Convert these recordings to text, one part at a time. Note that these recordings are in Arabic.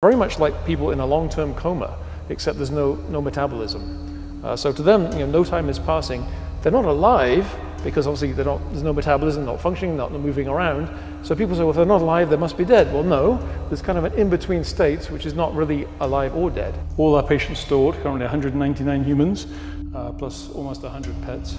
very much like people in a long-term coma, except there's no, no metabolism. Uh, so to them, you know, no time is passing. They're not alive because obviously not, there's no metabolism, not functioning, not moving around. So people say, well, if they're not alive, they must be dead. Well, no, there's kind of an in-between state, which is not really alive or dead. All our patients stored, currently 199 humans, uh, plus almost 100 pets.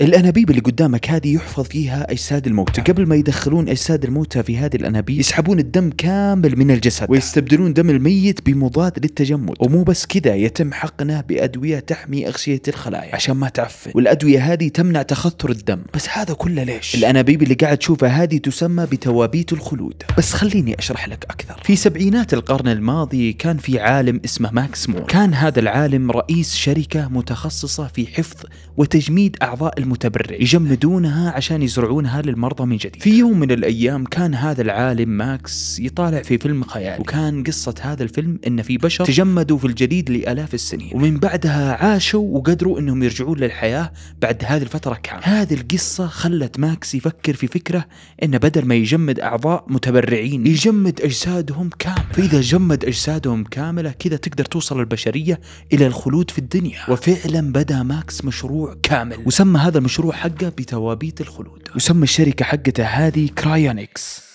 الانابيب اللي قدامك هذه يحفظ فيها اجساد الموتى نعم. قبل ما يدخلون اجساد الموتى في هذه الانابيب يسحبون الدم كامل من الجسد ويستبدلون دم الميت بمضاد للتجمد ومو بس كذا يتم حقنه بادويه تحمي اغشيه الخلايا عشان ما تعفن والادويه هذه تمنع تخثر الدم بس هذا كله ليش الانابيب اللي قاعد تشوفها هذه تسمى بتوابيت الخلود بس خليني اشرح لك اكثر في سبعينات القرن الماضي كان في عالم اسمه ماكس مور كان هذا العالم رئيس شركه متخصصه في حفظ وتجميد اعضاء المتبرع يجمدونها عشان يزرعونها للمرضى من جديد في يوم من الأيام كان هذا العالم ماكس يطالع في فيلم خيالي وكان قصة هذا الفيلم أن في بشر تجمدوا في الجليد لآلاف السنين ومن بعدها عاشوا وقدروا أنهم يرجعون للحياة بعد هذه الفترة كاملة هذه القصة خلت ماكس يفكر في فكرة أنه بدل ما يجمد أعضاء متبرعين يجمد أجسادهم كاملة فإذا جمد أجسادهم كاملة كذا تقدر توصل البشرية إلى الخلود في الدنيا وفعلا بدأ ماكس مشروع كامل وسمى هذا المشروع حقه بتوابيت الخلود الشركة حقته هذه كرايونكس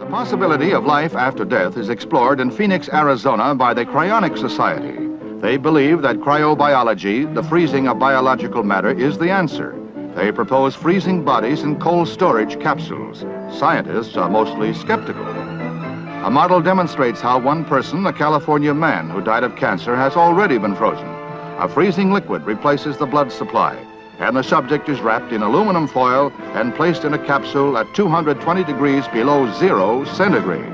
The possibility of life after death is explored in Phoenix, Arizona by the Cryonic Society. They believe that cryobiology, the freezing of biological matter, is the answer. They propose freezing bodies in cold storage capsules. Scientists are mostly skeptical. A model demonstrates how one person, a California man who died of cancer, has already been frozen. A freezing liquid replaces the blood supply, and the subject is wrapped in aluminum foil and placed in a capsule at 220 degrees below zero centigrade.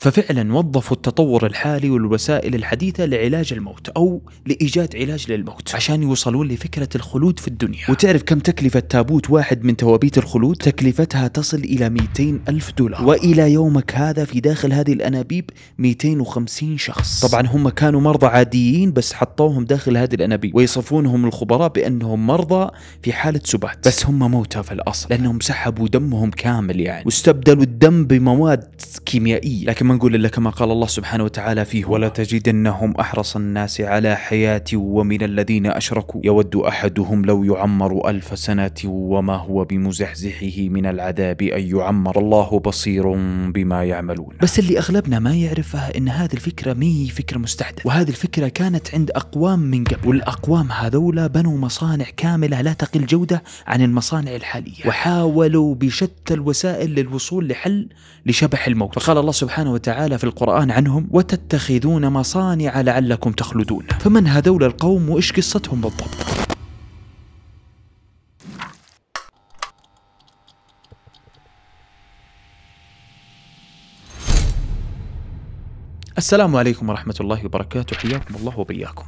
ففعلا وظفوا التطور الحالي والوسائل الحديثة لعلاج الموت أو لإيجاد علاج للموت عشان يوصلون لفكرة الخلود في الدنيا وتعرف كم تكلفة تابوت واحد من توابيت الخلود تكلفتها تصل إلى 200 ألف دولار وإلى يومك هذا في داخل هذه الأنابيب 250 شخص طبعا هم كانوا مرضى عاديين بس حطوهم داخل هذه الأنابيب ويصفونهم الخبراء بأنهم مرضى في حالة سبات بس هم موتى في الأصل لأنهم سحبوا دمهم كامل يعني واستبدلوا الدم بمواد كيميائية لكن ما نقول إلا كما قال الله سبحانه وتعالى فيه ولا تجدنهم أحرص الناس على حياة ومن الذين أشركوا يود أحدهم لو يعمر ألف سنة وما هو بمزحزحه من العذاب أن يعمر الله بصير بما يعملون بس اللي أغلبنا ما يعرفه أن هذه الفكرة مي فكرة مستحدثة وهذه الفكرة كانت عند أقوام من قبل والأقوام هذولا بنوا مصانع كاملة لا تقل جودة عن المصانع الحالية وحاولوا بشتى الوسائل للوصول لحل لشبح الموت فقال الله سبحانه وتعالى في القرآن عنهم وتتخذون مصانع لعلكم تخلدون فمن هذول القوم وإيش قصتهم بالضبط السلام عليكم ورحمة الله وبركاته حياكم الله وبياكم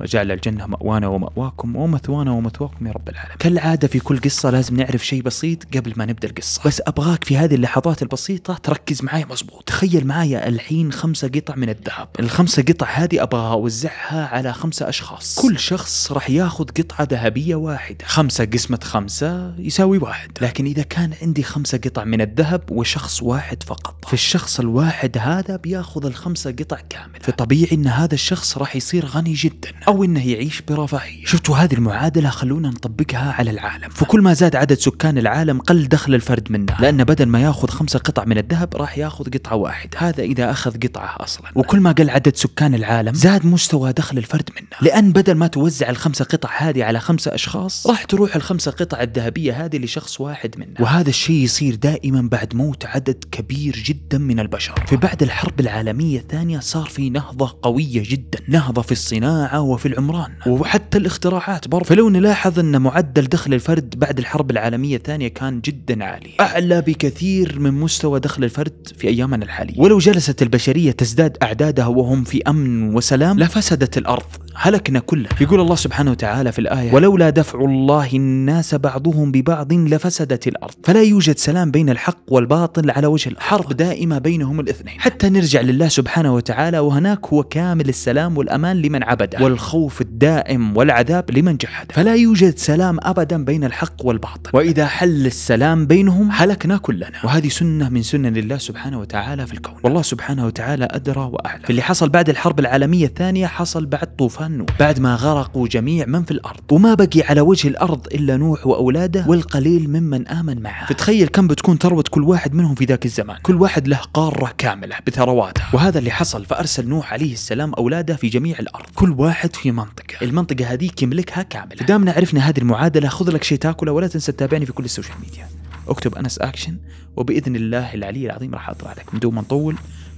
وجعل الجنة مأوانا ومأواكم ومثوانا ومثواكم يا رب العالمين كالعادة في كل قصة لازم نعرف شيء بسيط قبل ما نبدأ القصة بس أبغاك في هذه اللحظات البسيطة تركز معايا مزبوط تخيل معايا الحين خمسة قطع من الذهب الخمسة قطع هذه أبغى أوزعها على خمسة أشخاص كل شخص راح ياخذ قطعة ذهبية واحدة خمسة قسمة خمسة يساوي واحد لكن إذا كان عندي خمسة قطع من الذهب وشخص واحد فقط فالشخص الواحد هذا بياخذ الخمسة قطع كاملة فطبيعي أن هذا الشخص راح يصير غني جدا أو أنه يعيش برفاهية شفتوا هذه المعادلة خلونا نطبقها على العالم فكل ما زاد عدد سكان العالم قل دخل الفرد منه لأن بدل ما ياخذ خمسة قطع من الذهب راح ياخذ قطعة واحدة هذا إذا أخذ قطعة أصلا وكل ما قل عدد سكان العالم زاد مستوى دخل الفرد منه لأن بدل ما توزع الخمسة قطع هذه على خمسة أشخاص راح تروح الخمسة قطع الذهبية هذه لشخص واحد منه وهذا الشيء يصير دائما بعد موت عدد كبير جدا من البشر فبعد الحرب العالمية الثانية صار في نهضة قوية جدا نهضة في الصناعة وفي وفي العمران وحتى الاختراعات برضه فلو نلاحظ أن معدل دخل الفرد بعد الحرب العالمية الثانية كان جدا عالي أعلى بكثير من مستوى دخل الفرد في أيامنا الحالية ولو جلست البشرية تزداد أعدادها وهم في أمن وسلام لفسدت الأرض هلكنا كلنا يقول الله سبحانه وتعالى في الآية ولولا دفع الله الناس بعضهم ببعض لفسدت الأرض فلا يوجد سلام بين الحق والباطل على وجه الحرب دائمة بينهم الاثنين حتى نرجع لله سبحانه وتعالى وهناك هو كامل السلام والأمان لمن عبده والخوف الدائم والعذاب لمن جحده فلا يوجد سلام أبدا بين الحق والباطل وإذا حل السلام بينهم هلكنا كلنا وهذه سنة من سنن الله سبحانه وتعالى في الكون والله سبحانه وتعالى أدرى وأعلم اللي حصل بعد الحرب العالمية الثانية حصل بعد طوفان نوح بعد ما غرقوا جميع من في الأرض وما بقي على وجه الأرض إلا نوح وأولاده والقليل ممن آمن معه فتخيل كم بتكون ثروة كل واحد منهم في ذاك الزمان كل واحد له قارة كاملة بثرواته وهذا اللي حصل فأرسل نوح عليه السلام أولاده في جميع الأرض كل واحد في منطقة المنطقة هذيك يملكها كاملة دامنا عرفنا هذه المعادلة خذ لك شيء تاكله ولا تنسى تتابعني في كل السوشيال ميديا اكتب انس اكشن وباذن الله العلي العظيم راح اطلع لك من دون ما نطول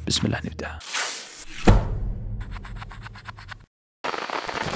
بسم الله نبدا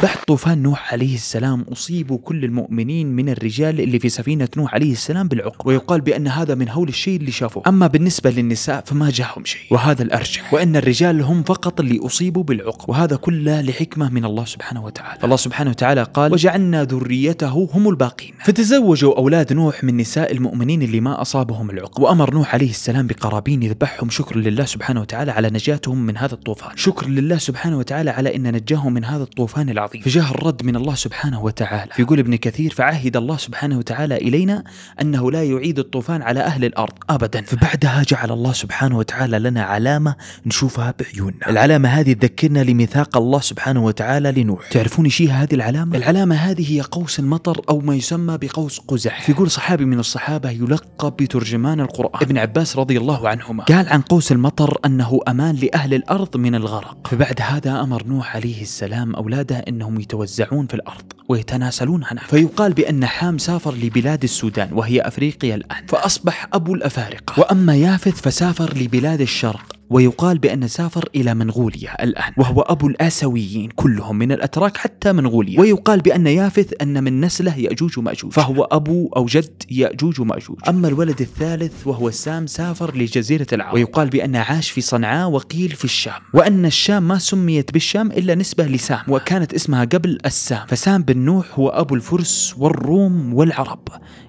بعد طوفان نوح عليه السلام أصيبوا كل المؤمنين من الرجال اللي في سفينة نوح عليه السلام بالعقم ويقال بأن هذا من هول الشيء اللي شافوه أما بالنسبة للنساء فما جاهم شيء وهذا الأرجح وأن الرجال هم فقط اللي أصيبوا بالعقم وهذا كله لحكمة من الله سبحانه وتعالى الله سبحانه وتعالى قال وجعلنا ذريته هم الباقين فتزوجوا أولاد نوح من نساء المؤمنين اللي ما أصابهم العقم وأمر نوح عليه السلام بقرابين يذبحهم شكر لله سبحانه وتعالى على نجاتهم من هذا الطوفان شكر لله سبحانه وتعالى على أن نجاهم من هذا الطوفان العظيم العظيم جهة الرد من الله سبحانه وتعالى فيقول ابن كثير فعهد الله سبحانه وتعالى إلينا أنه لا يعيد الطوفان على أهل الأرض أبدا فبعدها جعل الله سبحانه وتعالى لنا علامة نشوفها بعيوننا العلامة هذه تذكرنا لميثاق الله سبحانه وتعالى لنوح تعرفون شيء هذه العلامة؟ العلامة هذه هي قوس المطر أو ما يسمى بقوس قزح فيقول صحابي من الصحابة يلقب بترجمان القرآن ابن عباس رضي الله عنهما قال عن قوس المطر أنه أمان لأهل الأرض من الغرق فبعد هذا أمر نوح عليه السلام أولاده أنهم يتوزعون في الأرض ويتناسلون عنها فيقال بأن حام سافر لبلاد السودان وهي أفريقيا الآن فأصبح أبو الأفارقة وأما يافث فسافر لبلاد الشرق ويقال بأن سافر إلى منغوليا الآن وهو أبو الآسويين كلهم من الأتراك حتى منغوليا ويقال بأن يافث أن من نسله يأجوج ومأجوج فهو أبو أو جد يأجوج ومأجوج أما الولد الثالث وهو سام سافر لجزيرة العرب ويقال بأنه عاش في صنعاء وقيل في الشام وأن الشام ما سميت بالشام إلا نسبة لسام وكانت اسمها قبل السام فسام بن نوح هو أبو الفرس والروم والعرب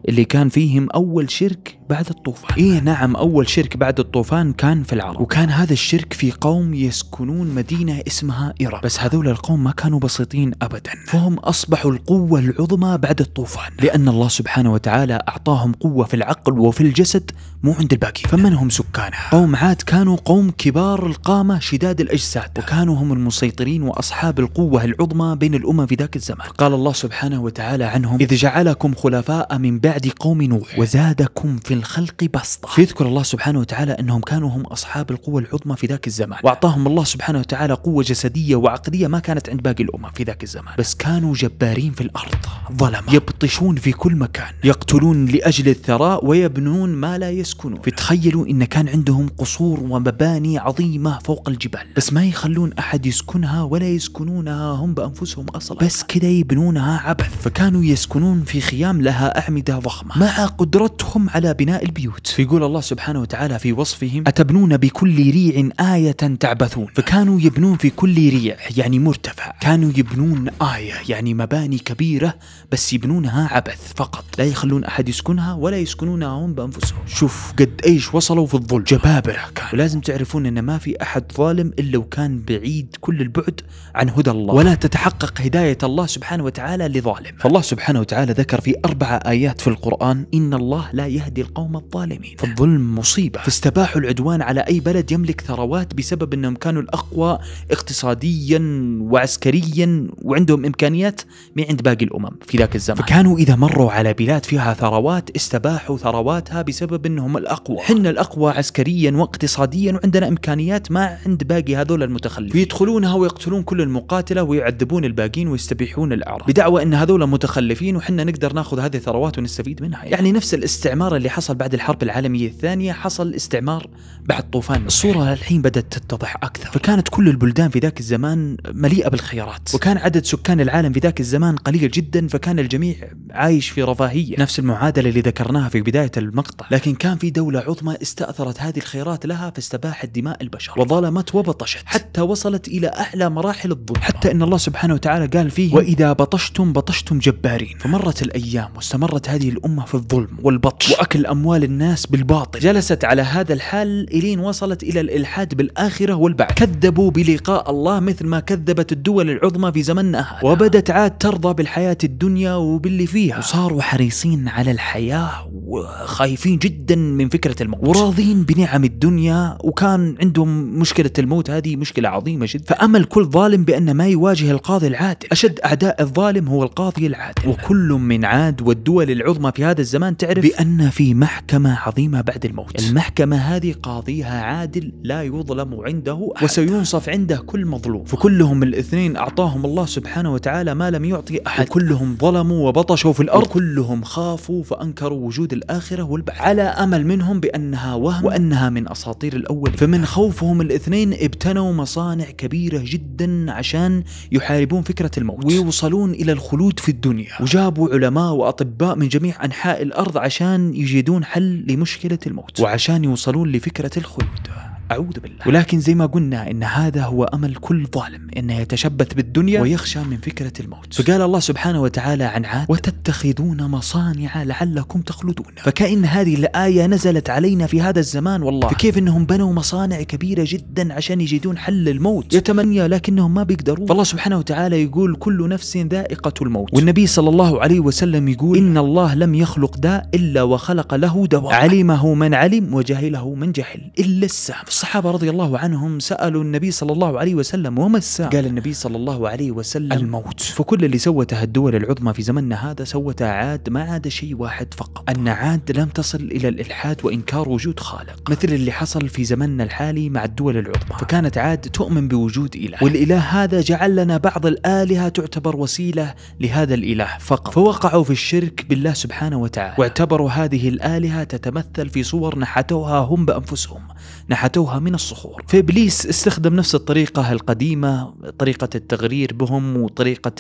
اللي كان فيهم أول شرك بعد الطوفان إيه نعم أول شرك بعد الطوفان كان في العرب وكان كان هذا الشرك في قوم يسكنون مدينة اسمها إيران بس هذول القوم ما كانوا بسيطين أبدا فهم أصبحوا القوة العظمى بعد الطوفان لأن الله سبحانه وتعالى أعطاهم قوة في العقل وفي الجسد مو عند الباقي فمن هم سكانها قوم عاد كانوا قوم كبار القامة شداد الأجساد وكانوا هم المسيطرين وأصحاب القوة العظمى بين الأمم في ذاك الزمان قال الله سبحانه وتعالى عنهم إذ جعلكم خلفاء من بعد قوم نوح وزادكم في الخلق بسطة فيذكر الله سبحانه وتعالى أنهم كانوا هم أصحاب القوة العظمى في ذاك الزمان وأعطاهم الله سبحانه وتعالى قوة جسدية وعقلية ما كانت عند باقي الأمم في ذاك الزمان بس كانوا جبارين في الأرض ظلمة يبطشون في كل مكان يقتلون لأجل الثراء ويبنون ما لا يسكنون فتخيلوا إن كان عندهم قصور ومباني عظيمة فوق الجبال بس ما يخلون أحد يسكنها ولا يسكنونها هم بأنفسهم أصلا بس كذا يبنونها عبث فكانوا يسكنون في خيام لها أعمدة ضخمة مع قدرتهم على بناء البيوت فيقول الله سبحانه وتعالى في وصفهم أتبنون بكل ريع آية تعبثون فكانوا يبنون في كل ريع يعني مرتفع كانوا يبنون آية يعني مباني كبيرة بس يبنونها عبث فقط لا يخلون أحد يسكنها ولا يسكنونها هم بأنفسهم شوف قد إيش وصلوا في الظلم جبابرة كان ولازم تعرفون أن ما في أحد ظالم إلا وكان بعيد كل البعد عن هدى الله ولا تتحقق هداية الله سبحانه وتعالى لظالم فالله سبحانه وتعالى ذكر في أربع آيات في القرآن إن الله لا يهدي القوم الظالمين فالظلم مصيبة فاستباحوا العدوان على أي بلد يملك ثروات بسبب انهم كانوا الاقوى اقتصاديا وعسكريا وعندهم امكانيات ما عند باقي الامم في ذاك الزمن فكانوا اذا مروا على بلاد فيها ثروات استباحوا ثرواتها بسبب انهم الاقوى حنا الاقوى عسكريا واقتصاديا وعندنا امكانيات ما عند باقي هذول المتخلفين فيدخلونها ويقتلون كل المقاتله ويعذبون الباقين ويستبيحون الاعراب بدعوى ان هذول متخلفين وحنا نقدر ناخذ هذه الثروات ونستفيد منها يعني. يعني نفس الاستعمار اللي حصل بعد الحرب العالميه الثانيه حصل استعمار بعد طوفان الصورة الحين بدأت تتضح أكثر فكانت كل البلدان في ذاك الزمان مليئة بالخيارات وكان عدد سكان العالم في ذاك الزمان قليل جدا فكان الجميع عايش في رفاهية نفس المعادلة اللي ذكرناها في بداية المقطع لكن كان في دولة عظمى استأثرت هذه الخيرات لها فاستباحت دماء البشر وظلمت وبطشت حتى وصلت إلى أعلى مراحل الظلم حتى إن الله سبحانه وتعالى قال فيه وإذا بطشتم بطشتم جبارين فمرت الأيام واستمرت هذه الأمة في الظلم والبطش وأكل أموال الناس بالباطل جلست على هذا الحال الإسرائيليين وصلت إلى الإلحاد بالآخرة والبعث كذبوا بلقاء الله مثل ما كذبت الدول العظمى في زمنها وبدت عاد ترضى بالحياة الدنيا وباللي فيها وصاروا حريصين على الحياة وخايفين جدا من فكرة الموت وراضين بنعم الدنيا وكان عندهم مشكلة الموت هذه مشكلة عظيمة جدا فأمل كل ظالم بأن ما يواجه القاضي العادل أشد أعداء الظالم هو القاضي العادل وكل من عاد والدول العظمى في هذا الزمان تعرف بأن في محكمة عظيمة بعد الموت المحكمة هذه قاضي يقضيها عادل لا يظلم عنده أحد وسينصف عنده كل مظلوم فكلهم الاثنين أعطاهم الله سبحانه وتعالى ما لم يعطي أحد وكلهم ظلموا وبطشوا في الأرض كلهم خافوا فأنكروا وجود الآخرة والبعث على أمل منهم بأنها وهم وأنها من أساطير الأول فمن خوفهم الاثنين ابتنوا مصانع كبيرة جدا عشان يحاربون فكرة الموت ويوصلون إلى الخلود في الدنيا وجابوا علماء وأطباء من جميع أنحاء الأرض عشان يجدون حل لمشكلة الموت وعشان يوصلون لفكرة الخلود أعوذ بالله ولكن زي ما قلنا أن هذا هو أمل كل ظالم أنه يتشبث بالدنيا ويخشى من فكرة الموت فقال الله سبحانه وتعالى عن عاد وتتخذون مصانع لعلكم تخلدون فكأن هذه الآية نزلت علينا في هذا الزمان والله فكيف أنهم بنوا مصانع كبيرة جدا عشان يجدون حل الموت يتمنى لكنهم ما بيقدرون فالله سبحانه وتعالى يقول كل نفس ذائقة الموت والنبي صلى الله عليه وسلم يقول إن الله لم يخلق داء إلا وخلق له دواء علمه من علم وجهله من جهل إلا السهم الصحابة رضي الله عنهم سألوا النبي صلى الله عليه وسلم وما الساعة قال النبي صلى الله عليه وسلم الموت فكل اللي سوتها الدول العظمى في زمننا هذا سوتها عاد ما عاد شيء واحد فقط أن عاد لم تصل إلى الإلحاد وإنكار وجود خالق مثل اللي حصل في زمننا الحالي مع الدول العظمى فكانت عاد تؤمن بوجود إله والإله هذا جعل لنا بعض الآلهة تعتبر وسيلة لهذا الإله فقط فوقعوا في الشرك بالله سبحانه وتعالى واعتبروا هذه الآلهة تتمثل في صور نحتوها هم بأنفسهم نحتوها منعوها من الصخور فإبليس استخدم نفس الطريقة القديمة طريقة التغرير بهم وطريقة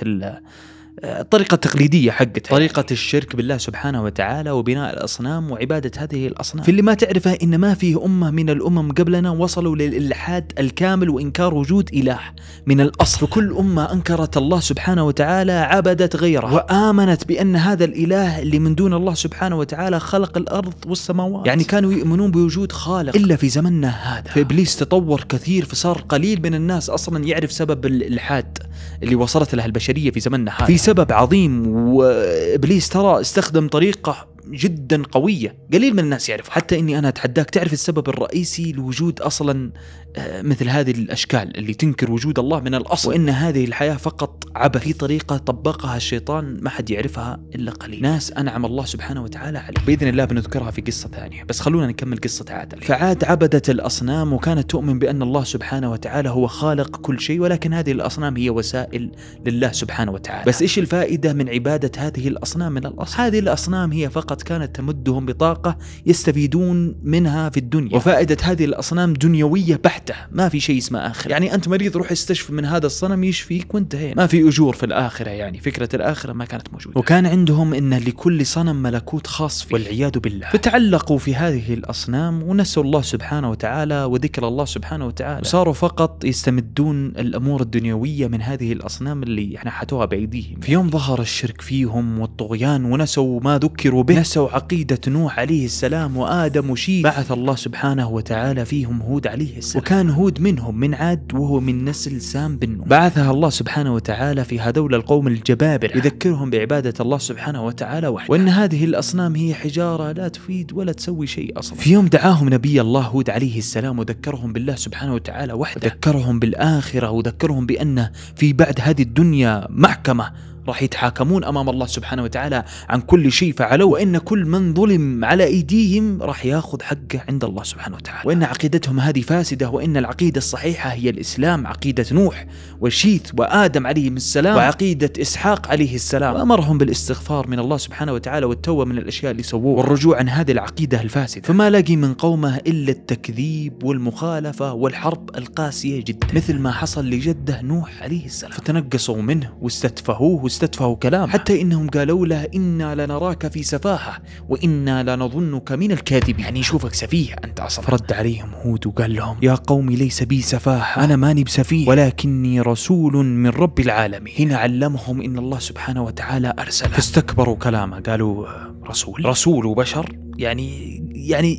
الطريقة التقليدية حقتها يعني. طريقة الشرك بالله سبحانه وتعالى وبناء الأصنام وعبادة هذه الأصنام في اللي ما تعرفه إن ما فيه أمة من الأمم قبلنا وصلوا للإلحاد الكامل وإنكار وجود إله من الأصل فكل أمة أنكرت الله سبحانه وتعالى عبدت غيره وآمنت بأن هذا الإله اللي من دون الله سبحانه وتعالى خلق الأرض والسماوات يعني كانوا يؤمنون بوجود خالق إلا في زمننا هذا فإبليس تطور كثير فصار قليل من الناس أصلا يعرف سبب الإلحاد اللي وصلت له البشرية في زمننا هذا في سبب عظيم وابليس ترى استخدم طريقه جدا قوية قليل من الناس يعرف حتى أني أنا أتحداك تعرف السبب الرئيسي لوجود أصلا آه، مثل هذه الأشكال اللي تنكر وجود الله من الأصل وإن هذه الحياة فقط عبث في طريقة طبقها الشيطان ما حد يعرفها إلا قليل ناس أنعم الله سبحانه وتعالى عليه بإذن الله بنذكرها في قصة ثانية بس خلونا نكمل قصة عاد فعاد عبدت الأصنام وكانت تؤمن بأن الله سبحانه وتعالى هو خالق كل شيء ولكن هذه الأصنام هي وسائل لله سبحانه وتعالى بس إيش الفائدة من عبادة هذه الأصنام من الأصل هذه الأصنام هي فقط فقط كانت تمدهم بطاقة يستفيدون منها في الدنيا وفائدة هذه الأصنام دنيوية بحتة ما في شيء اسمه آخرة يعني أنت مريض روح استشف من هذا الصنم يشفيك وانتهينا ما في أجور في الآخرة يعني فكرة الآخرة ما كانت موجودة وكان عندهم أن لكل صنم ملكوت خاص فيه والعياذ بالله فتعلقوا في هذه الأصنام ونسوا الله سبحانه وتعالى وذكر الله سبحانه وتعالى وصاروا فقط يستمدون الأمور الدنيوية من هذه الأصنام اللي احنا حتوها بأيديهم في يوم ظهر الشرك فيهم والطغيان ونسوا ما ذكروا به نسوا عقيدة نوح عليه السلام وآدم وشيل بعث الله سبحانه وتعالى فيهم هود عليه السلام وكان هود منهم من عاد وهو من نسل سام بن نوح بعثها الله سبحانه وتعالى في هذول القوم الجبابرة يذكرهم بعبادة الله سبحانه وتعالى وحده وأن هذه الأصنام هي حجارة لا تفيد ولا تسوي شيء أصلا في يوم دعاهم نبي الله هود عليه السلام وذكرهم بالله سبحانه وتعالى وحده وذكرهم بالآخرة وذكرهم بأنه في بعد هذه الدنيا محكمة راح يتحاكمون امام الله سبحانه وتعالى عن كل شيء فعلوه وان كل من ظلم على ايديهم راح ياخذ حقه عند الله سبحانه وتعالى وان عقيدتهم هذه فاسده وان العقيده الصحيحه هي الاسلام عقيده نوح وشيث وادم عليهم السلام وعقيده اسحاق عليه السلام وامرهم بالاستغفار من الله سبحانه وتعالى والتوبه من الاشياء اللي سووها والرجوع عن هذه العقيده الفاسده فما لقي من قومه الا التكذيب والمخالفه والحرب القاسيه جدا مثل ما حصل لجده نوح عليه السلام فتنقصوا منه واستتفهوه استدفعوا كلامه حتى إنهم قالوا له إنا لنراك في سفاهه وإنا لنظنك من الكاذبين يعني يشوفك سفيه أنت أصلا فرد عليهم هود وقال لهم يا قوم ليس بي سفاهه أنا ماني بسفيه ولكني رسول من رب العالمين هنا علمهم إن الله سبحانه وتعالى أرسله فاستكبروا كلامه قالوا آه، رسول رسول وبشر يعني يعني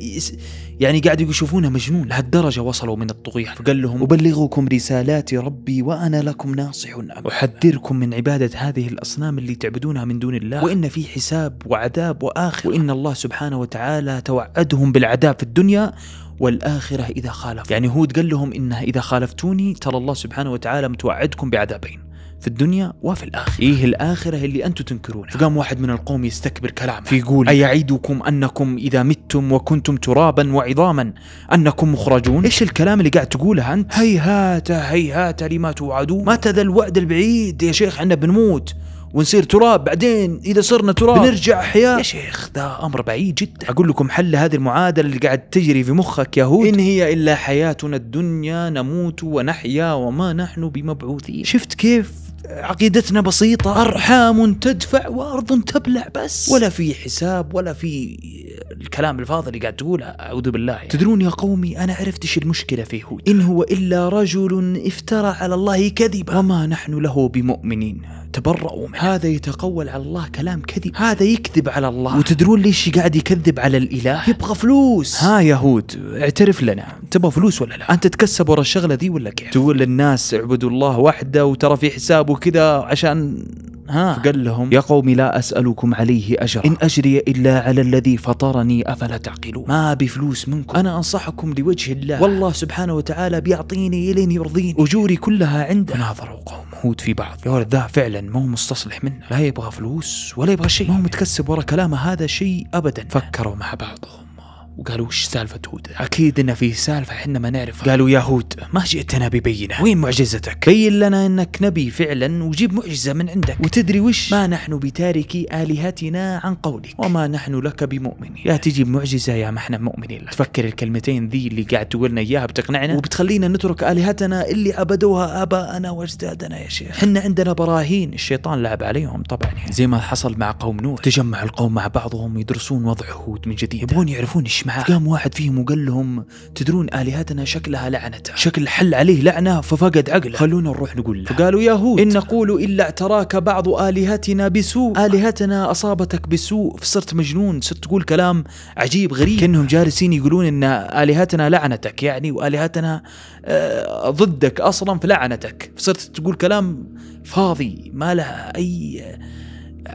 يعني قاعد يشوفونه مجنون لهالدرجة وصلوا من الطغيان فقال لهم أبلغكم رسالات ربي وأنا لكم ناصح أمين أحذركم من عبادة هذه الأصنام اللي تعبدونها من دون الله وإن في حساب وعذاب وآخر وإن الله سبحانه وتعالى توعدهم بالعذاب في الدنيا والآخرة إذا خالف يعني هود قال لهم إنها إذا خالفتوني ترى الله سبحانه وتعالى متوعدكم بعذابين في الدنيا وفي الآخرة إيه الآخرة اللي أنتم تنكرونها فقام واحد من القوم يستكبر كلامه فيقول أيعيدكم أنكم إذا متم وكنتم ترابا وعظاما أنكم مخرجون إيش الكلام اللي قاعد تقوله أنت هيهات هيهات لما توعدون متى ذا الوعد البعيد يا شيخ احنا بنموت ونصير تراب بعدين اذا صرنا تراب بنرجع احياء يا شيخ ذا امر بعيد جدا اقول لكم حل هذه المعادله اللي قاعد تجري في مخك يا هود ان هي الا حياتنا الدنيا نموت ونحيا وما نحن بمبعوثين شفت كيف عقيدتنا بسيطة أرحام تدفع وأرض تبلع بس ولا في حساب ولا في الكلام الفاضي اللي قاعد تقوله أعوذ بالله يعني. تدرون يا قومي أنا عرفت إيش المشكلة في هود إن هو إلا رجل افترى على الله كذبا وما نحن له بمؤمنين تبرؤوا منه هذا يتقول على الله كلام كذب هذا يكذب على الله وتدرون ليش قاعد يكذب على الإله يبغى فلوس ها يهود اعترف لنا تبغى فلوس ولا لا انت تكسب ورا الشغلة ذي ولا كيف تقول للناس اعبدوا الله وحده وترى في حساب وكذا عشان ها. فقال لهم يا قوم لا أسألكم عليه أجرا إن أجري إلا على الذي فطرني أفلا تعقلون ما بفلوس منكم أنا أنصحكم لوجه الله والله سبحانه وتعالى بيعطيني إلين يرضيني أجوري كلها عنده ناظروا قوم هود في بعض يا ولد ذا فعلا ما هو مستصلح منه لا يبغى فلوس ولا يبغى شيء ما هو متكسب ورا كلامه هذا شيء أبدا فكروا مع بعضهم وقالوا وش سالفة هود أكيد إن في سالفة حنا ما نعرفها قالوا يا هود ما جئتنا ببينة وين معجزتك بين لنا إنك نبي فعلا وجيب معجزة من عندك وتدري وش ما نحن بتاركي آلهتنا عن قولك وما نحن لك بمؤمنين لا تجيب معجزة يا ما احنا مؤمنين لك تفكر الكلمتين ذي اللي قاعد تقولنا إياها بتقنعنا وبتخلينا نترك آلهتنا اللي عبدوها آباءنا وأجدادنا يا شيخ حنا عندنا براهين الشيطان لعب عليهم طبعا يعني. زي ما حصل مع قوم نوح تجمع القوم مع بعضهم يدرسون وضع هود من جديد يبغون يعرفون ايش معاه قام واحد فيهم وقال لهم تدرون آلهتنا شكلها لعنته شكل حل عليه لعنة ففقد عقله خلونا نروح نقول له فقالوا يا هود إن نقول إلا اعتراك بعض آلهتنا بسوء آلهتنا أصابتك بسوء فصرت مجنون صرت تقول كلام عجيب غريب كأنهم جالسين يقولون إن آلهتنا لعنتك يعني وآلهتنا آه، ضدك أصلا في لعنتك فصرت تقول كلام فاضي ما له أي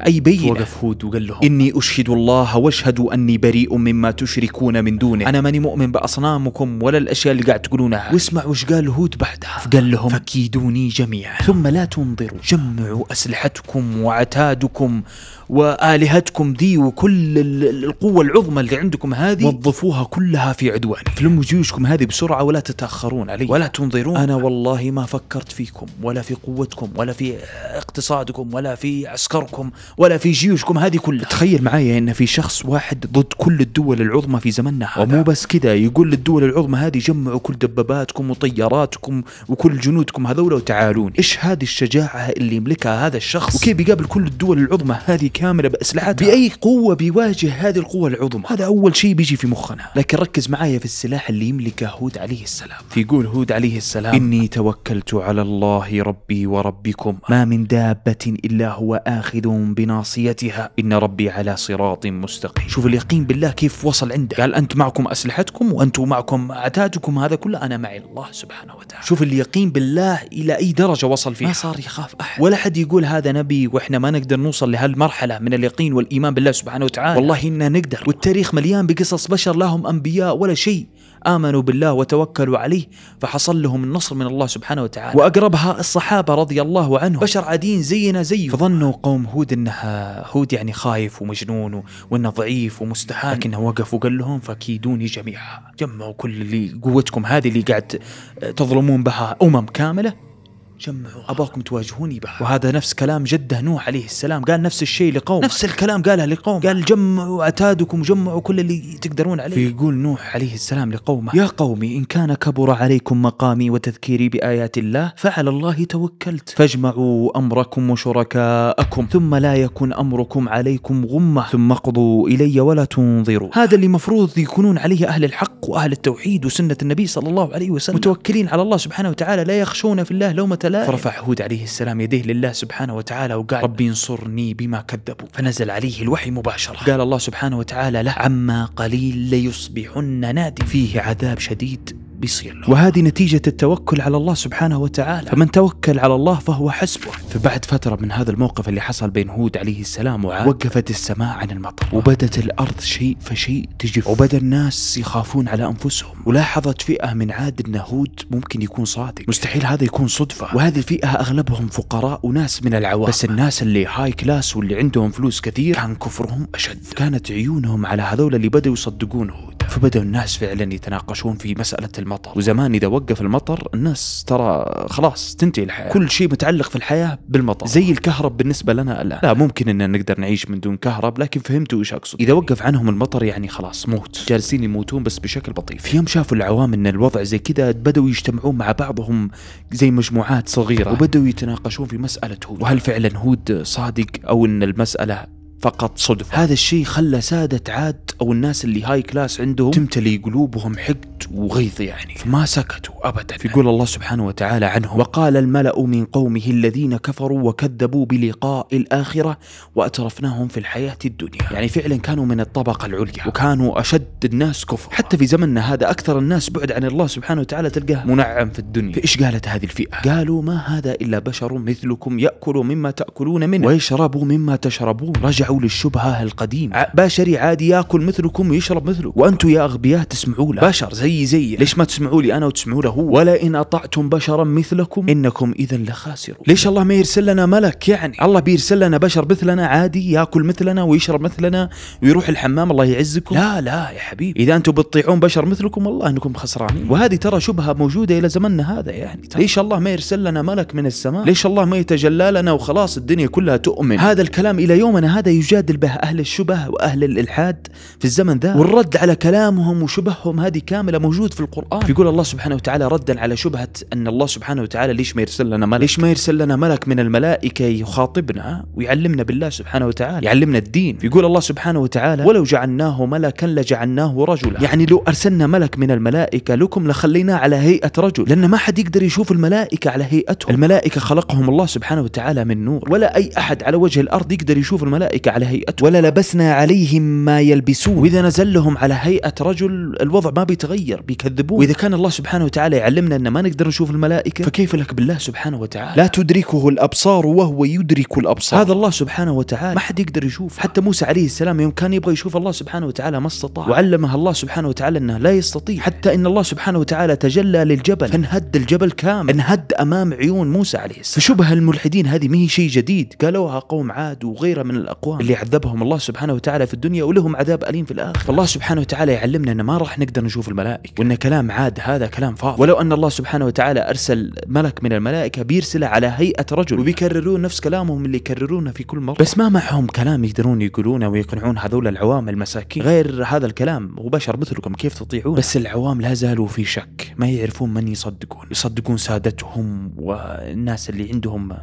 أي بينة هود وقال لهم إني أشهد الله واشهد أني بريء مما تشركون من دونه أنا ماني مؤمن بأصنامكم ولا الأشياء اللي قاعد تقولونها واسمعوا وش قال هود بعدها فقال لهم فكيدوني جميعا ثم لا تنظروا جمعوا أسلحتكم وعتادكم والهتكم ذي وكل القوه العظمى اللي عندكم هذه وظفوها كلها في عدواني فلموا جيوشكم هذه بسرعه ولا تتاخرون علي ولا تنظرون انا والله ما فكرت فيكم ولا في قوتكم ولا في اقتصادكم ولا في عسكركم ولا في جيوشكم هذه كلها تخيل معايا ان في شخص واحد ضد كل الدول العظمى في زمننا هذا ومو بس كذا يقول للدول العظمى هذه جمعوا كل دباباتكم وطياراتكم وكل جنودكم هذول وتعالون ايش هذه الشجاعه اللي يملكها هذا الشخص وكيف يقابل كل الدول العظمى هذه كامله باسلحتها باي قوه بيواجه هذه القوه العظمى هذا اول شيء بيجي في مخنا لكن ركز معايا في السلاح اللي يملكه هود عليه السلام يقول هود عليه السلام اني توكلت على الله ربي وربكم ما من دابه الا هو اخذ بناصيتها ان ربي على صراط مستقيم شوف اليقين بالله كيف وصل عنده قال انت معكم اسلحتكم وانتم معكم عتادكم هذا كله انا معي الله سبحانه وتعالى شوف اليقين بالله الى اي درجه وصل فيه ما صار يخاف احد ولا حد يقول هذا نبي واحنا ما نقدر نوصل لهالمرحله مرحله من اليقين والايمان بالله سبحانه وتعالى والله اننا نقدر والتاريخ مليان بقصص بشر لهم انبياء ولا شيء امنوا بالله وتوكلوا عليه فحصل لهم النصر من الله سبحانه وتعالى واقربها الصحابه رضي الله عنهم بشر عاديين زينا زيه فظنوا قوم هود انها هود يعني خايف ومجنون وانه ضعيف ومستحان لكنه وقف وقال لهم فكيدوني جميعا جمعوا كل اللي قوتكم هذه اللي قاعد آه، تظلمون بها امم كامله جمعوا أباكم تواجهوني بحر وهذا نفس كلام جده نوح عليه السلام قال نفس الشيء لقوم نفس الكلام قالها لقوم قال جمعوا أتادكم جمعوا كل اللي تقدرون عليه فيقول نوح عليه السلام لقومه يا قومي إن كان كبر عليكم مقامي وتذكيري بآيات الله فعلى الله توكلت فاجمعوا أمركم وشركاءكم ثم لا يكون أمركم عليكم غمة ثم اقضوا إلي ولا تنظروا هذا اللي مفروض يكونون عليه أهل الحق وأهل التوحيد وسنة النبي صلى الله عليه وسلم متوكلين على الله سبحانه وتعالى لا يخشون في الله لومة لا فرفع هود عليه السلام يديه لله سبحانه وتعالى وقال ربي انصرني بما كذبوا فنزل عليه الوحي مباشرة قال الله سبحانه وتعالى له عما قليل ليصبحن نادم فيه عذاب شديد بيصير له وهذه نتيجة التوكل على الله سبحانه وتعالى فمن توكل على الله فهو حسبه فبعد فترة من هذا الموقف اللي حصل بين هود عليه السلام وعاد وقفت السماء عن المطر وبدت الأرض شيء فشيء تجف وبدا الناس يخافون على أنفسهم ولاحظت فئة من عاد أن هود ممكن يكون صادق مستحيل هذا يكون صدفة وهذه الفئة أغلبهم فقراء وناس من العوام بس الناس اللي هاي كلاس واللي عندهم فلوس كثير كان كفرهم أشد كانت عيونهم على هذول اللي بدأوا يصدقون هود فبدأ الناس فعلا يتناقشون في مسألة المطر وزمان إذا وقف المطر الناس ترى خلاص تنتهي الحياة كل شيء متعلق في الحياة بالمطر زي الكهرب بالنسبة لنا الآن لا ممكن أن نقدر نعيش من دون كهرب لكن فهمتوا إيش أقصد إذا وقف عنهم المطر يعني خلاص موت جالسين يموتون بس بشكل بطيء في يوم شافوا العوام أن الوضع زي كذا بدأوا يجتمعون مع بعضهم زي مجموعات صغيرة وبدأوا يتناقشون في مسألة هود وهل فعلا هود صادق أو أن المسألة فقط صدفة هذا الشيء خلى سادة عاد أو الناس اللي هاي كلاس عندهم تمتلي قلوبهم حقد وغيظ يعني فما سكتوا أبدا يقول الله سبحانه وتعالى عنهم وقال الملأ من قومه الذين كفروا وكذبوا بلقاء الآخرة وأترفناهم في الحياة الدنيا يعني فعلا كانوا من الطبقة العليا وكانوا أشد الناس كفر حتى في زمننا هذا أكثر الناس بعد عن الله سبحانه وتعالى تلقاه منعم في الدنيا فإيش قالت هذه الفئة قالوا ما هذا إلا بشر مثلكم يأكل مما تأكلون منه ويشرب مما تشربون رجعوا للشبهة القديمة بشري عادي يأكل مثلكم ويشرب مثلكم وأنتم يا أغبياء تسمعوا له بشر زي زي ليش ما تسمعوا لي أنا وتسمعوا له مثله ولئن أطعتم بشرا مثلكم إنكم إذا لخاسرون ليش الله ما يرسل لنا ملك يعني الله بيرسل لنا بشر مثلنا عادي ياكل مثلنا ويشرب مثلنا ويروح الحمام الله يعزكم لا لا يا حبيبي إذا أنتم بتطيعون بشر مثلكم والله أنكم خسرانين وهذه ترى شبهة موجودة إلى زمننا هذا يعني طيب. ليش الله ما يرسل لنا ملك من السماء ليش الله ما يتجلى لنا وخلاص الدنيا كلها تؤمن هذا الكلام إلى يومنا هذا يجادل به أهل الشبه وأهل الإلحاد في الزمن ذا والرد على كلامهم وشبههم هذه كاملة موجود في القرآن يقول الله سبحانه وتعالى ردا على شبهة أن الله سبحانه وتعالى ليش ما يرسل لنا ملك ليش ما يرسل لنا ملك من الملائكة يخاطبنا ويعلمنا بالله سبحانه وتعالى يعلمنا الدين يقول الله سبحانه وتعالى ولو جعلناه ملكا لجعلناه رجلا يعني لو أرسلنا ملك من الملائكة لكم لخليناه على هيئة رجل لأن ما حد يقدر يشوف الملائكة على هيئتهم الملائكة خلقهم الله سبحانه وتعالى من نور ولا أي أحد على وجه الأرض يقدر يشوف الملائكة على هيئته ولا لبسنا عليهم ما يلبسون وإذا نزل لهم على هيئة رجل الوضع ما بيتغير بيكذبون وإذا كان الله سبحانه وتعالى تعالى يعلمنا أن ما نقدر نشوف الملائكة فكيف لك بالله سبحانه وتعالى لا تدركه الأبصار وهو يدرك الأبصار هذا الله سبحانه وتعالى ما حد يقدر يشوف حتى موسى عليه السلام يوم كان يبغى يشوف الله سبحانه وتعالى ما استطاع وعلمه الله سبحانه وتعالى أنه لا يستطيع حتى أن الله سبحانه وتعالى تجلى للجبل فانهد الجبل كامل انهد أمام عيون موسى عليه السلام فشبه الملحدين هذه ما هي شيء جديد قالوها قوم عاد وغيره من الأقوام اللي عذبهم الله سبحانه وتعالى في الدنيا ولهم عذاب أليم في الآخرة فالله سبحانه وتعالى يعلمنا أن ما راح نقدر نشوف الملائكة وأن كلام عاد هذا كلام فاضي ولو أن الله سبحانه وتعالى أرسل ملك من الملائكة بيرسله على هيئة رجل وبيكررون نفس كلامهم اللي يكررونه في كل مرة بس ما معهم كلام يقدرون يقولونه ويقنعون هذول العوام المساكين غير هذا الكلام وبشر مثلكم كيف تطيعون بس العوام لا زالوا في شك ما يعرفون من يصدقون يصدقون سادتهم والناس اللي عندهم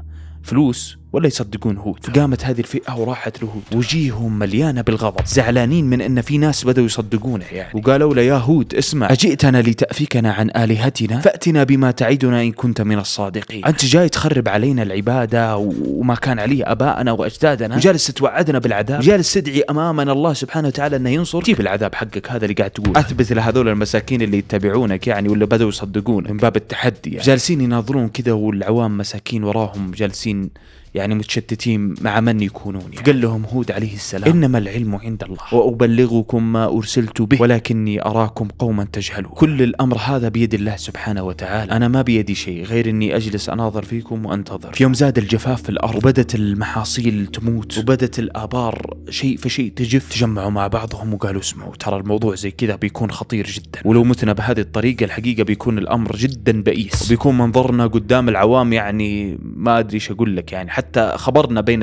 فلوس ولا يصدقون هود فقامت هذه الفئة وراحت لهود وجيههم مليانة بالغضب زعلانين من أن في ناس بدأوا يصدقونه يعني وقالوا له يا هود اسمع أجئتنا لتأفيكنا عن آلهتنا فأتنا بما تعدنا إن كنت من الصادقين أنت جاي تخرب علينا العبادة وما كان عليه أباءنا وأجدادنا وجالس تتوعدنا بالعذاب وجالس تدعي أمامنا الله سبحانه وتعالى أنه ينصر جيب العذاب حقك هذا اللي قاعد تقول أثبت لهذول المساكين اللي يتبعونك يعني ولا بدأوا يصدقون من باب التحدي يعني. جالسين يناظرون كذا والعوام مساكين وراهم جالسين يعني متشتتين مع من يكونون يعني. قال لهم هود عليه السلام إنما العلم عند الله وأبلغكم ما أرسلت به ولكني أراكم قوما تجهلون كل الأمر هذا بيد الله سبحانه وتعالى أنا ما بيدي شيء غير أني أجلس أناظر فيكم وأنتظر في يوم زاد الجفاف في الأرض وبدت المحاصيل تموت وبدت الآبار شيء فشيء تجف تجمعوا مع بعضهم وقالوا اسمعوا ترى الموضوع زي كذا بيكون خطير جدا ولو متنا بهذه الطريقة الحقيقة بيكون الأمر جدا بئيس وبيكون منظرنا قدام العوام يعني ما أدري ايش أقول لك يعني حتى خبرنا بين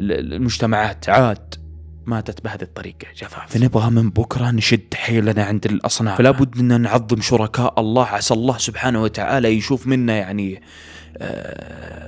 المجتمعات عاد ماتت بهذه الطريقة جفاف فنبغى من بكرة نشد حيلنا عند الأصنام فلا بد أن نعظم شركاء الله عسى الله سبحانه وتعالى يشوف منا يعني آه،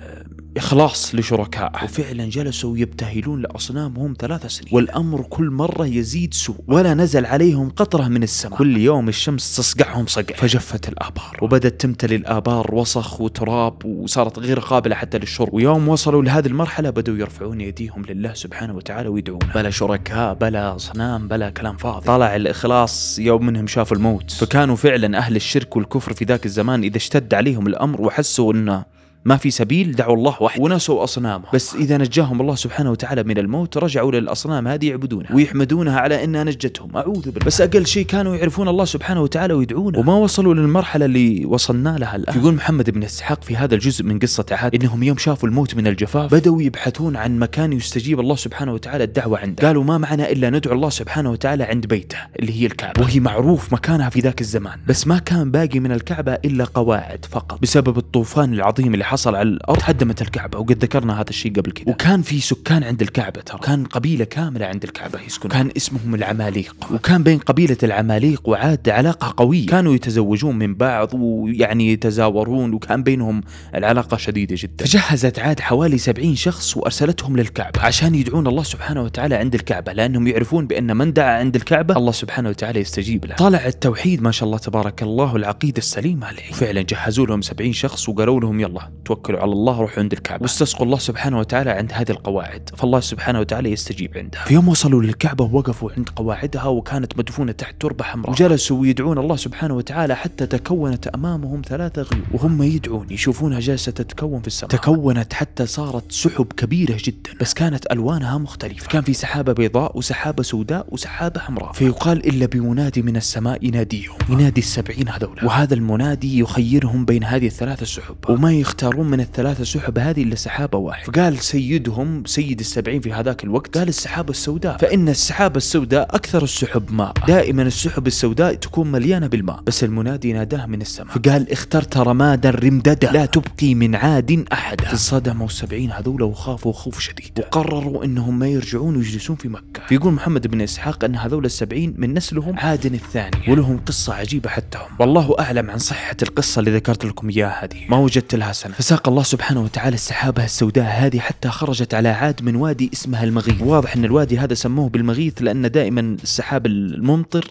إخلاص لشركائه وفعلا جلسوا يبتهلون لأصنامهم ثلاث سنين والأمر كل مرة يزيد سوء ولا نزل عليهم قطرة من السماء كل يوم الشمس تصقعهم صقع فجفت الآبار وبدت تمتلي الآبار وصخ وتراب وصارت غير قابلة حتى للشرب ويوم وصلوا لهذه المرحلة بدأوا يرفعون يديهم لله سبحانه وتعالى ويدعون بلا شركاء بلا أصنام بلا كلام فاضي طلع الإخلاص يوم منهم شافوا الموت فكانوا فعلا أهل الشرك والكفر في ذاك الزمان إذا اشتد عليهم الأمر وحسوا أنه ما في سبيل دعوا الله وحده ونسوا اصنامه بس إذا نجاهم الله سبحانه وتعالى من الموت رجعوا للأصنام هذه يعبدونها ويحمدونها على أنها نجتهم أعوذ بالله بس أقل شيء كانوا يعرفون الله سبحانه وتعالى ويدعونه وما وصلوا للمرحلة اللي وصلنا لها الآن يقول محمد بن إسحاق في هذا الجزء من قصة عاد إنهم يوم شافوا الموت من الجفاف بدأوا يبحثون عن مكان يستجيب الله سبحانه وتعالى الدعوة عنده قالوا ما معنا إلا ندعو الله سبحانه وتعالى عند بيته اللي هي الكعبة وهي معروف مكانها في ذاك الزمان بس ما كان باقي من الكعبة إلا قواعد فقط بسبب الطوفان العظيم اللي حصل على الارض هدمت الكعبه وقد ذكرنا هذا الشيء قبل كذا وكان في سكان عند الكعبه ترى كان قبيله كامله عند الكعبه يسكنون كان اسمهم العماليق وكان بين قبيله العماليق وعاد علاقه قويه كانوا يتزوجون من بعض ويعني يتزاورون وكان بينهم العلاقه شديده جدا فجهزت عاد حوالي 70 شخص وارسلتهم للكعبه عشان يدعون الله سبحانه وتعالى عند الكعبه لانهم يعرفون بان من دعا عند الكعبه الله سبحانه وتعالى يستجيب له طلع التوحيد ما شاء الله تبارك الله العقيده السليمه عليه فعلا جهزوا لهم 70 شخص وقالوا لهم يلا توكلوا على الله روحوا عند الكعبة واستسقوا الله سبحانه وتعالى عند هذه القواعد فالله سبحانه وتعالى يستجيب عندها في يوم وصلوا للكعبة وقفوا عند قواعدها وكانت مدفونة تحت تربة حمراء وجلسوا يدعون الله سبحانه وتعالى حتى تكونت أمامهم ثلاثة غيوم وهم يدعون يشوفونها جالسة تتكون في السماء تكونت حتى صارت سحب كبيرة جدا بس كانت ألوانها مختلفة كان في سحابة بيضاء وسحابة سوداء وسحابة حمراء فيقال إلا بمنادي من السماء يناديهم ينادي السبعين هذولا وهذا المنادي يخيرهم بين هذه الثلاثة السحب وما يختارون يطلعون من الثلاثة سحب هذه إلا سحابة واحدة فقال سيدهم سيد السبعين في هذاك الوقت قال السحابة السوداء فإن السحابة السوداء أكثر السحب ماء دائما السحب السوداء تكون مليانة بالماء بس المنادي ناداه من السماء فقال اخترت رمادا رمددا لا تبقي من عاد أحدا انصدموا السبعين هذول وخافوا خوف شديد وقرروا أنهم ما يرجعون ويجلسون في مكة فيقول محمد بن إسحاق أن هذول السبعين من نسلهم عاد الثاني ولهم قصة عجيبة حتى هم والله أعلم عن صحة القصة اللي ذكرت لكم إياها هذه ما وجدت لها سنة فساق الله سبحانه وتعالى السحابة السوداء هذه حتى خرجت على عاد من وادي اسمها المغيث واضح أن الوادي هذا سموه بالمغيث لأن دائما السحاب الممطر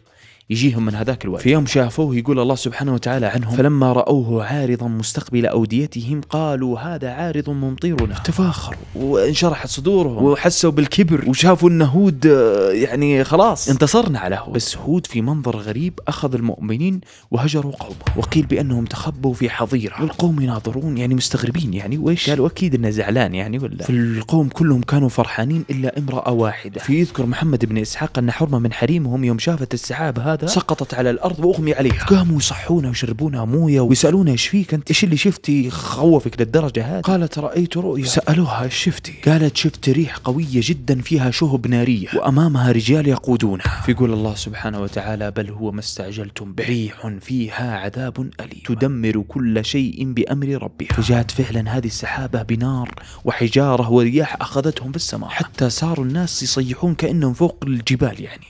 يجيهم من هذاك الوقت في يوم شافوه يقول الله سبحانه وتعالى عنهم فلما رأوه عارضا مستقبل أوديتهم قالوا هذا عارض ممطرنا تفاخروا وانشرحت صدورهم وحسوا بالكبر وشافوا أن هود آه، يعني خلاص انتصرنا على هود بس هود في منظر غريب أخذ المؤمنين وهجروا قومه وقيل بأنهم تخبوا في حظيرة والقوم يناظرون يعني مستغربين يعني ويش قالوا أكيد أنه زعلان يعني ولا في القوم كلهم كانوا فرحانين إلا امرأة واحدة في يذكر محمد بن إسحاق أن حرمة من حريمهم يوم شافت السحاب هذا هذا سقطت على الارض واغمي عليها قاموا يصحونها ويشربونها مويه ويسالونها ايش فيك انت ايش اللي شفتي خوفك للدرجه هذه قالت رايت رؤيا سالوها ايش شفتي قالت شفت ريح قويه جدا فيها شهب ناريه وامامها رجال يقودونها فيقول الله سبحانه وتعالى بل هو ما استعجلتم به ريح فيها عذاب اليم تدمر كل شيء بامر ربها فجاءت فعلا هذه السحابه بنار وحجاره ورياح اخذتهم في السماء حتى صاروا الناس يصيحون كانهم فوق الجبال يعني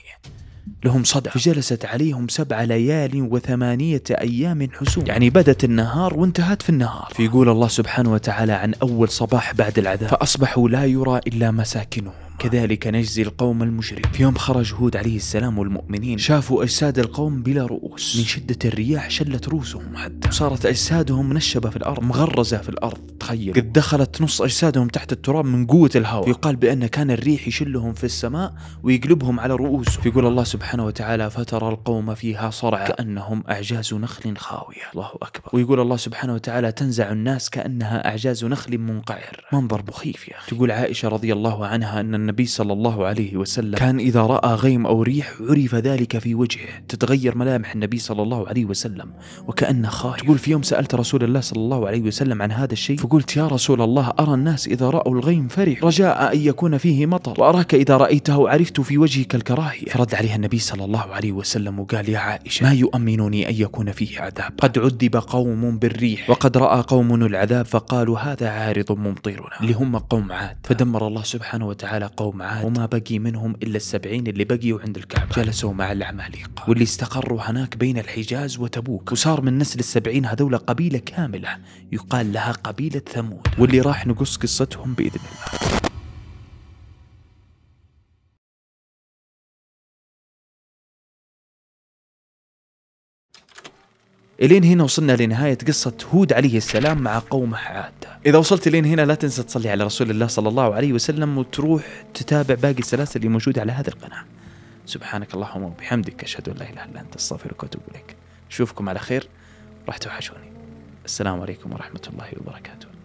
لهم صدع فجلست عليهم سبع ليال وثمانية أيام حسوم يعني بدت النهار وانتهت في النهار فيقول الله سبحانه وتعالى عن أول صباح بعد العذاب فأصبحوا لا يرى إلا مساكنهم كذلك نجزي القوم المجرم في يوم خرج هود عليه السلام والمؤمنين شافوا أجساد القوم بلا رؤوس من شدة الرياح شلت رؤوسهم حتى وصارت أجسادهم منشبة في الأرض مغرزة في الأرض تخيل قد دخلت نص أجسادهم تحت التراب من قوة الهواء يقال بأن كان الريح يشلهم في السماء ويقلبهم على رؤوسهم فيقول الله سبحانه وتعالى فترى القوم فيها صرعى كأنهم أعجاز نخل خاوية الله أكبر ويقول الله سبحانه وتعالى تنزع الناس كأنها أعجاز نخل منقعر منظر مخيف يا أخي تقول عائشة رضي الله عنها أن النبي صلى الله عليه وسلم كان إذا رأى غيم أو ريح عرف ذلك في وجهه تتغير ملامح النبي صلى الله عليه وسلم وكأنه خايف تقول في يوم سألت رسول الله صلى الله عليه وسلم عن هذا الشيء فقلت يا رسول الله أرى الناس إذا رأوا الغيم فرح رجاء أن يكون فيه مطر وأراك إذا رأيته عرفت في وجهك الكراهية فرد عليها النبي صلى الله عليه وسلم وقال يا عائشة ما يؤمنني أن يكون فيه عذاب قد عذب قوم بالريح وقد رأى قوم العذاب فقالوا هذا عارض ممطرنا اللي هم قوم عاد فدمر الله سبحانه وتعالى قوم عاد وما بقي منهم إلا السبعين اللي بقيوا عند الكعبة جلسوا مع العماليقة واللي استقروا هناك بين الحجاز وتبوك وصار من نسل السبعين هذولا قبيلة كاملة يقال لها قبيلة ثمود واللي راح نقص قصتهم بإذن الله الين هنا وصلنا لنهاية قصة هود عليه السلام مع قومه عاد إذا وصلت الين هنا لا تنسى تصلي على رسول الله صلى الله عليه وسلم وتروح تتابع باقي السلاسل اللي موجودة على هذه القناة سبحانك اللهم وبحمدك أشهد أن لا إله إلا أنت أستغفرك وأتوب إليك أشوفكم على خير راح توحشوني السلام عليكم ورحمة الله وبركاته